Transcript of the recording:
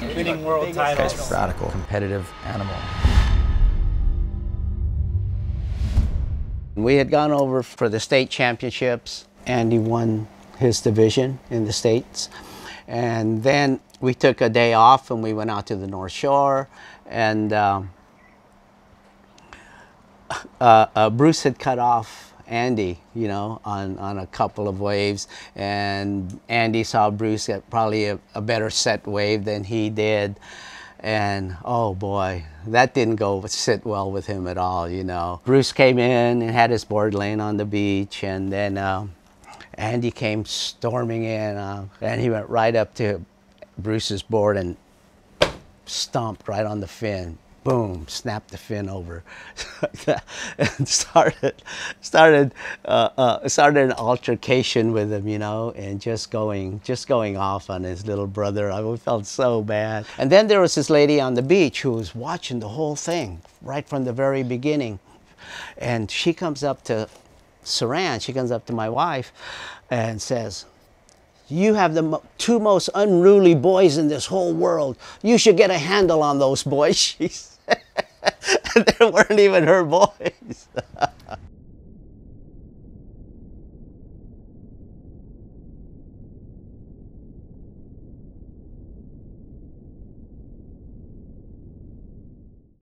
Winning world title. guy's radical, competitive animal. We had gone over for the state championships. Andy won his division in the states. And then we took a day off and we went out to the North Shore. And um, uh, uh, Bruce had cut off Andy, you know, on, on a couple of waves. And Andy saw Bruce at probably a, a better set wave than he did. And oh boy, that didn't go sit well with him at all, you know. Bruce came in and had his board laying on the beach, and then uh, Andy came storming in, uh, and he went right up to Bruce's board and stomped right on the fin boom, snapped the fin over and started, started, uh, uh, started an altercation with him, you know, and just going, just going off on his little brother. I felt so bad. And then there was this lady on the beach who was watching the whole thing right from the very beginning. And she comes up to Saran, she comes up to my wife and says, you have the two most unruly boys in this whole world. You should get a handle on those boys. they weren't even her boys.